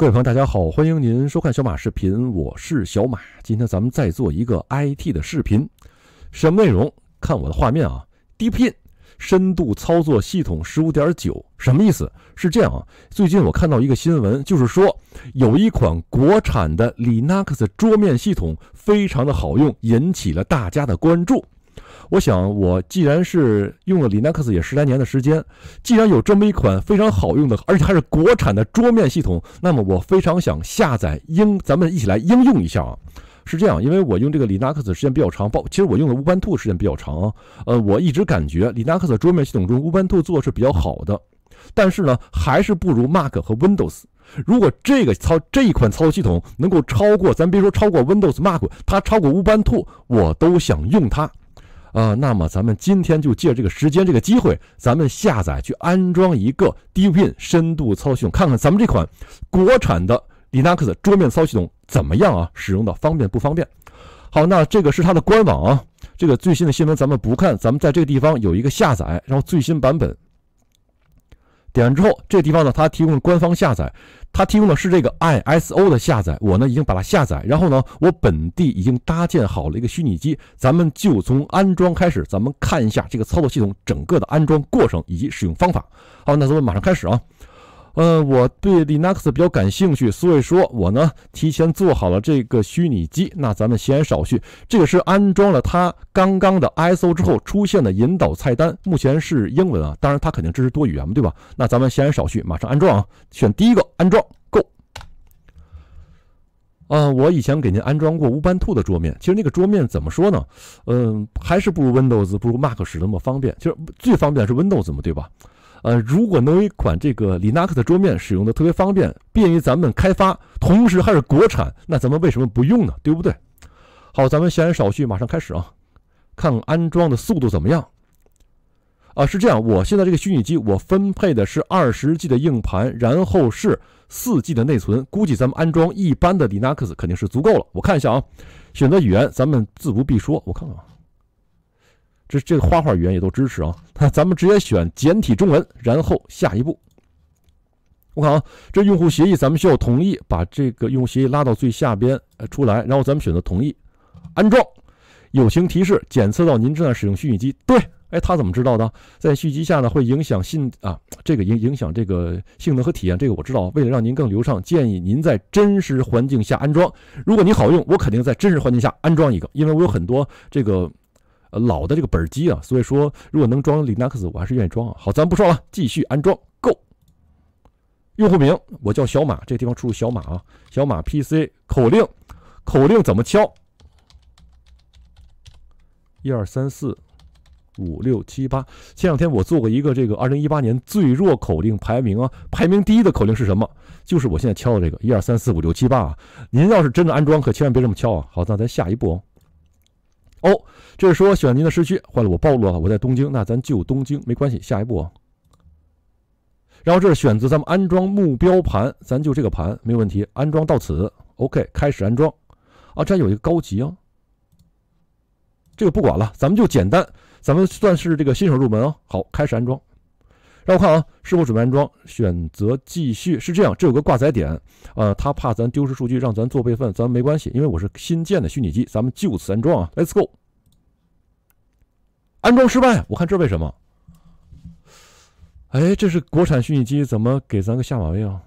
各位朋友，大家好，欢迎您收看小马视频，我是小马。今天咱们再做一个 IT 的视频，什么内容？看我的画面啊，低频深度操作系统十五点九，什么意思？是这样啊，最近我看到一个新闻，就是说有一款国产的 Linux 桌面系统非常的好用，引起了大家的关注。我想，我既然是用了 Linux 也十来年的时间，既然有这么一款非常好用的，而且还是国产的桌面系统，那么我非常想下载应，咱们一起来应用一下啊！是这样，因为我用这个 Linux 时间比较长，包其实我用的 Ubuntu 时间比较长啊。呃，我一直感觉 Linux 桌面系统中 Ubuntu 做是比较好的，但是呢，还是不如 Mac 和 Windows。如果这个操这一款操作系统能够超过，咱别说超过 Windows、Mac，它超过 Ubuntu，我都想用它。啊，那么咱们今天就借这个时间、这个机会，咱们下载去安装一个 Deepin 深度操作系统，看看咱们这款国产的 Linux 桌面操作系统怎么样啊？使用的方便不方便？好，那这个是它的官网啊。这个最新的新闻咱们不看，咱们在这个地方有一个下载，然后最新版本。点完之后，这个地方呢，它提供了官方下载，它提供的是这个 ISO 的下载。我呢已经把它下载，然后呢，我本地已经搭建好了一个虚拟机。咱们就从安装开始，咱们看一下这个操作系统整个的安装过程以及使用方法。好，那咱们马上开始啊。嗯，我对 Linux 比较感兴趣，所以说我呢提前做好了这个虚拟机。那咱们闲言少叙，这个是安装了它刚刚的 ISO 之后出现的引导菜单，目前是英文啊，当然它肯定支持多语言嘛，对吧？那咱们闲言少叙，马上安装啊，选第一个安装 Go。啊，我以前给您安装过乌班兔的桌面，其实那个桌面怎么说呢？嗯，还是不如 Windows 不如 Mac 使那么方便，其实最方便是 Windows 嘛，对吧？呃，如果能有一款这个 Linux 的桌面使用的特别方便，便于咱们开发，同时还是国产，那咱们为什么不用呢？对不对？好，咱们闲言少叙，马上开始啊，看安装的速度怎么样。啊，是这样，我现在这个虚拟机我分配的是二十 G 的硬盘，然后是四 G 的内存，估计咱们安装一般的 Linux 肯定是足够了。我看一下啊，选择语言，咱们自不必说，我看看。啊，这这个花花语言也都支持啊，咱们直接选简体中文，然后下一步。我看啊，这用户协议咱们需要同意，把这个用户协议拉到最下边呃出来，然后咱们选择同意安装。友情提示：检测到您正在使用虚拟机，对，哎，他怎么知道的？在虚拟机下呢会影响性啊，这个影影响这个性能和体验，这个我知道。为了让您更流畅，建议您在真实环境下安装。如果你好用，我肯定在真实环境下安装一个，因为我有很多这个。呃，老的这个本机啊，所以说如果能装 Linux，我还是愿意装啊。好，咱不说了，继续安装。Go，用户名我叫小马，这地方输入小马啊。小马 PC 口令，口令怎么敲？一二三四五六七八。前两天我做过一个这个二零一八年最弱口令排名啊，排名第一的口令是什么？就是我现在敲的这个一二三四五六七八啊。您要是真的安装，可千万别这么敲啊。好，那咱下一步。哦。哦，这是说选您的市区，坏了，我暴露了，我在东京，那咱就东京没关系。下一步，啊。然后这是选择咱们安装目标盘，咱就这个盘没问题，安装到此，OK，开始安装。啊，这有一个高级啊，这个不管了，咱们就简单，咱们算是这个新手入门啊。好，开始安装。那我看啊，是否准备安装？选择继续是这样。这有个挂载点，呃，他怕咱丢失数据，让咱做备份。咱没关系，因为我是新建的虚拟机，咱们就此安装啊。Let's go，安装失败。我看这为什么？哎，这是国产虚拟机，怎么给咱个下马威啊？